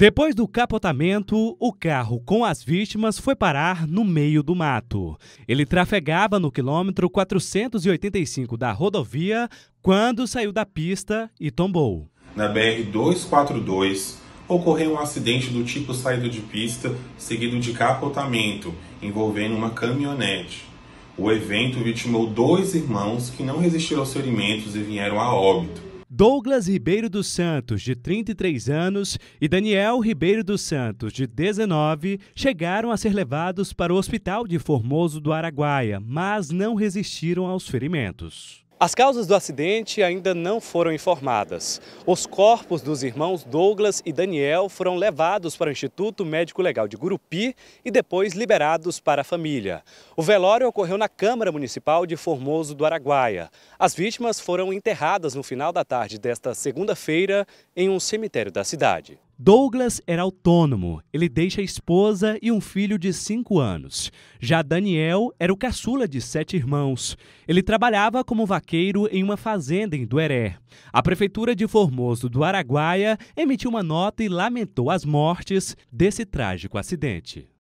Depois do capotamento, o carro com as vítimas foi parar no meio do mato. Ele trafegava no quilômetro 485 da rodovia quando saiu da pista e tombou. Na BR-242, ocorreu um acidente do tipo saída de pista seguido de capotamento, envolvendo uma caminhonete. O evento vitimou dois irmãos que não resistiram aos ferimentos e vieram a óbito. Douglas Ribeiro dos Santos, de 33 anos, e Daniel Ribeiro dos Santos, de 19, chegaram a ser levados para o Hospital de Formoso do Araguaia, mas não resistiram aos ferimentos. As causas do acidente ainda não foram informadas. Os corpos dos irmãos Douglas e Daniel foram levados para o Instituto Médico Legal de Gurupi e depois liberados para a família. O velório ocorreu na Câmara Municipal de Formoso do Araguaia. As vítimas foram enterradas no final da tarde desta segunda-feira em um cemitério da cidade. Douglas era autônomo. Ele deixa a esposa e um filho de 5 anos. Já Daniel era o caçula de sete irmãos. Ele trabalhava como vaqueiro em uma fazenda em Dueré. A prefeitura de Formoso do Araguaia emitiu uma nota e lamentou as mortes desse trágico acidente.